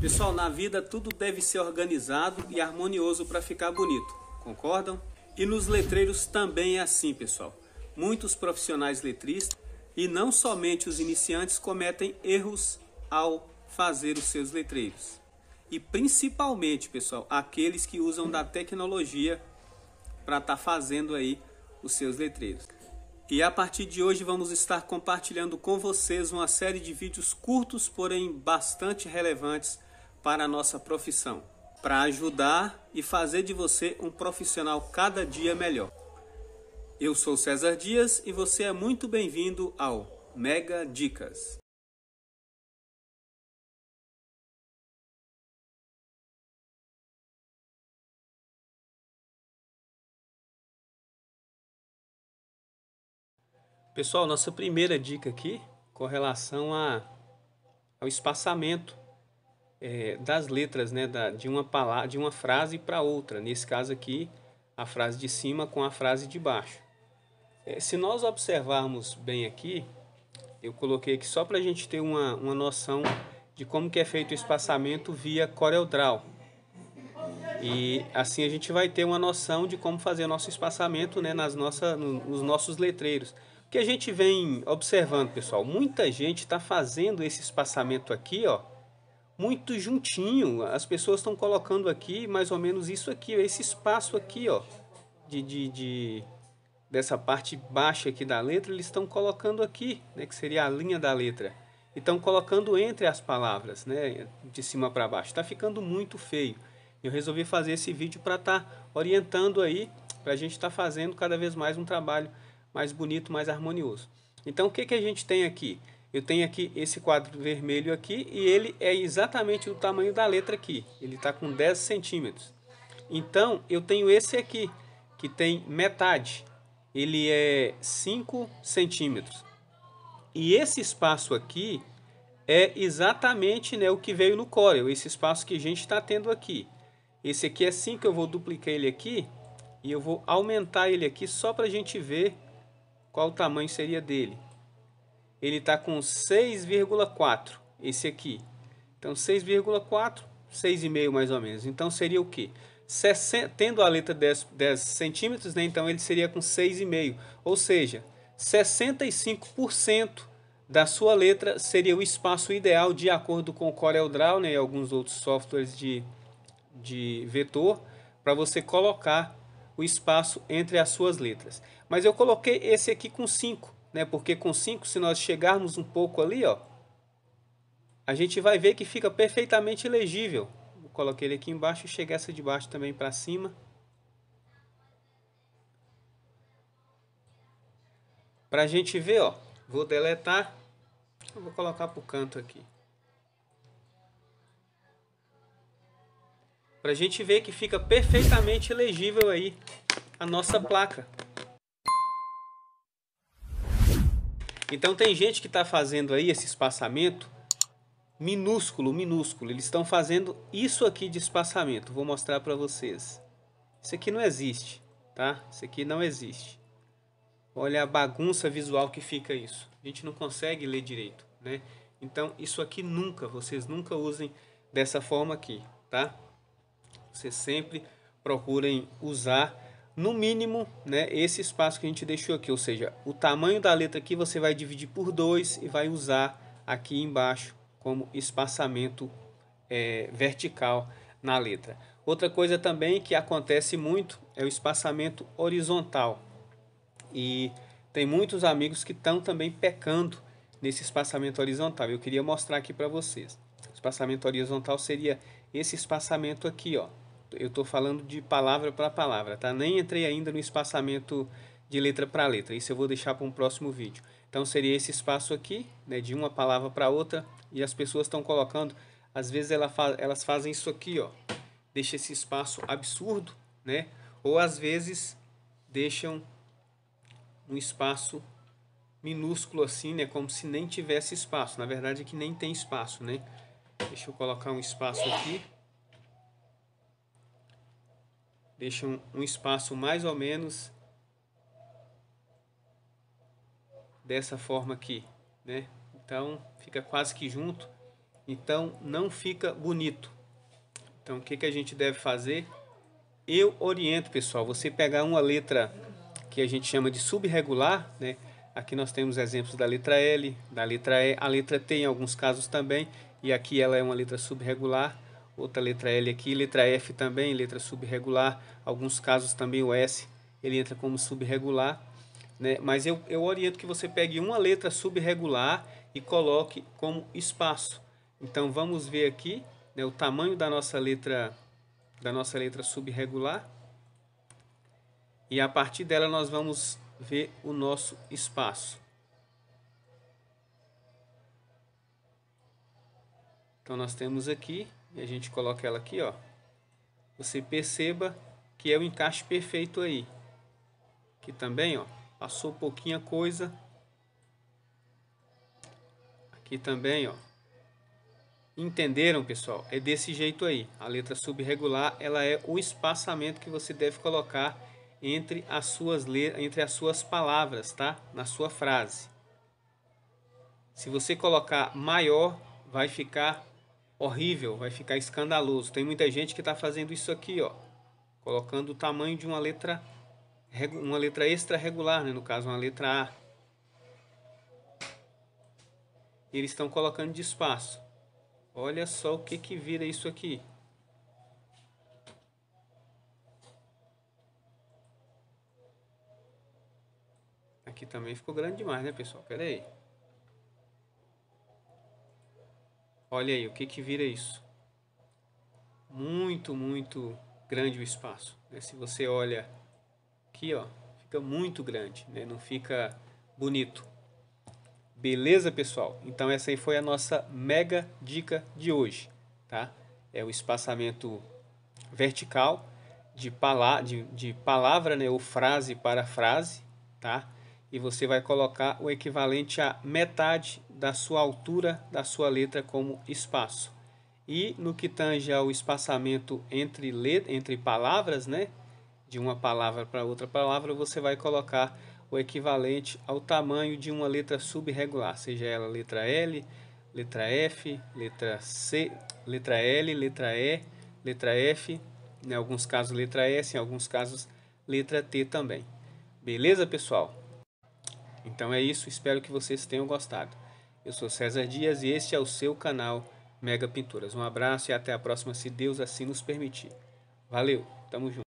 Pessoal, na vida tudo deve ser organizado e harmonioso para ficar bonito, concordam? E nos letreiros também é assim, pessoal. Muitos profissionais letristas e não somente os iniciantes cometem erros ao fazer os seus letreiros. E principalmente, pessoal, aqueles que usam da tecnologia para estar tá fazendo aí os seus letreiros. E a partir de hoje vamos estar compartilhando com vocês uma série de vídeos curtos, porém bastante relevantes para a nossa profissão, para ajudar e fazer de você um profissional cada dia melhor. Eu sou César Dias e você é muito bem-vindo ao Mega Dicas. Pessoal, nossa primeira dica aqui com relação a, ao espaçamento é, das letras, né, da, de, uma palavra, de uma frase para outra. Nesse caso aqui, a frase de cima com a frase de baixo. É, se nós observarmos bem aqui, eu coloquei aqui só para a gente ter uma, uma noção de como que é feito o espaçamento via CorelDRAW. E assim a gente vai ter uma noção de como fazer nosso espaçamento né, nas nossa, nos nossos letreiros. O que a gente vem observando, pessoal, muita gente está fazendo esse espaçamento aqui, ó, muito juntinho. As pessoas estão colocando aqui mais ou menos isso aqui, esse espaço aqui, ó, de, de, de dessa parte baixa aqui da letra, eles estão colocando aqui, né, que seria a linha da letra. E estão colocando entre as palavras, né, de cima para baixo. Está ficando muito feio. Eu resolvi fazer esse vídeo para estar tá orientando aí, para a gente estar tá fazendo cada vez mais um trabalho mais bonito, mais harmonioso. Então, o que, que a gente tem aqui? Eu tenho aqui esse quadro vermelho aqui e ele é exatamente o tamanho da letra aqui. Ele está com 10 centímetros. Então, eu tenho esse aqui, que tem metade. Ele é 5 centímetros. E esse espaço aqui é exatamente né, o que veio no Corel, esse espaço que a gente está tendo aqui. Esse aqui é 5, eu vou duplicar ele aqui e eu vou aumentar ele aqui só para a gente ver qual o tamanho seria dele ele está com 6,4, esse aqui. Então, 6,4, 6,5 mais ou menos. Então, seria o quê? 60, tendo a letra 10, 10 centímetros, né, então ele seria com 6,5. Ou seja, 65% da sua letra seria o espaço ideal de acordo com o CorelDRAW né, e alguns outros softwares de, de vetor para você colocar o espaço entre as suas letras. Mas eu coloquei esse aqui com 5 né? Porque com 5, se nós chegarmos um pouco ali, ó, a gente vai ver que fica perfeitamente legível. Eu coloquei ele aqui embaixo e cheguei essa de baixo também para cima. Para a gente ver, ó, vou deletar, eu vou colocar para o canto aqui. Para a gente ver que fica perfeitamente legível aí a nossa placa. Então tem gente que está fazendo aí esse espaçamento minúsculo, minúsculo. Eles estão fazendo isso aqui de espaçamento. Vou mostrar para vocês. Isso aqui não existe, tá? Isso aqui não existe. Olha a bagunça visual que fica isso. A gente não consegue ler direito, né? Então isso aqui nunca, vocês nunca usem dessa forma aqui, tá? Vocês sempre procurem usar no mínimo, né, esse espaço que a gente deixou aqui, ou seja, o tamanho da letra aqui você vai dividir por 2 e vai usar aqui embaixo como espaçamento é, vertical na letra. Outra coisa também que acontece muito é o espaçamento horizontal. E tem muitos amigos que estão também pecando nesse espaçamento horizontal. Eu queria mostrar aqui para vocês. O espaçamento horizontal seria esse espaçamento aqui, ó eu estou falando de palavra para palavra, tá? Nem entrei ainda no espaçamento de letra para letra. Isso eu vou deixar para um próximo vídeo. Então seria esse espaço aqui, né, de uma palavra para outra, e as pessoas estão colocando, às vezes ela fa elas fazem isso aqui, ó. Deixa esse espaço absurdo, né? Ou às vezes deixam um espaço minúsculo assim, né, como se nem tivesse espaço. Na verdade é que nem tem espaço, né? Deixa eu colocar um espaço aqui deixa um espaço mais ou menos dessa forma aqui, né? Então fica quase que junto, então não fica bonito. Então o que, que a gente deve fazer? Eu oriento, pessoal, você pegar uma letra que a gente chama de subregular, né? Aqui nós temos exemplos da letra L, da letra E, a letra T em alguns casos também, e aqui ela é uma letra subregular outra letra L aqui, letra F também, letra subregular, alguns casos também o S, ele entra como subregular, né? mas eu, eu oriento que você pegue uma letra subregular e coloque como espaço. Então vamos ver aqui né, o tamanho da nossa letra da nossa letra subregular e a partir dela nós vamos ver o nosso espaço. Então nós temos aqui e a gente coloca ela aqui, ó. Você perceba que é o encaixe perfeito aí. Que também, ó, passou pouquinha coisa. Aqui também, ó. Entenderam, pessoal? É desse jeito aí. A letra subregular, ela é o espaçamento que você deve colocar entre as suas letras, entre as suas palavras, tá? Na sua frase. Se você colocar maior, vai ficar horrível, vai ficar escandaloso. Tem muita gente que está fazendo isso aqui, ó, colocando o tamanho de uma letra, uma letra extra regular, né? no caso, uma letra A. E eles estão colocando de espaço. Olha só o que, que vira isso aqui. Aqui também ficou grande demais, né, pessoal? Pera aí. Olha aí, o que que vira isso? Muito, muito grande o espaço. Né? Se você olha aqui, ó, fica muito grande, né? não fica bonito. Beleza, pessoal? Então essa aí foi a nossa mega dica de hoje, tá? É o espaçamento vertical de, pala de, de palavra né, ou frase para frase, tá? e você vai colocar o equivalente a metade da sua altura da sua letra como espaço. E no que tange ao espaçamento entre, letra, entre palavras, né? de uma palavra para outra palavra, você vai colocar o equivalente ao tamanho de uma letra subregular, seja ela letra L, letra F, letra C, letra L, letra E, letra F, em alguns casos letra S, em alguns casos letra T também. Beleza, pessoal? Então é isso, espero que vocês tenham gostado. Eu sou César Dias e este é o seu canal Mega Pinturas. Um abraço e até a próxima, se Deus assim nos permitir. Valeu, tamo junto.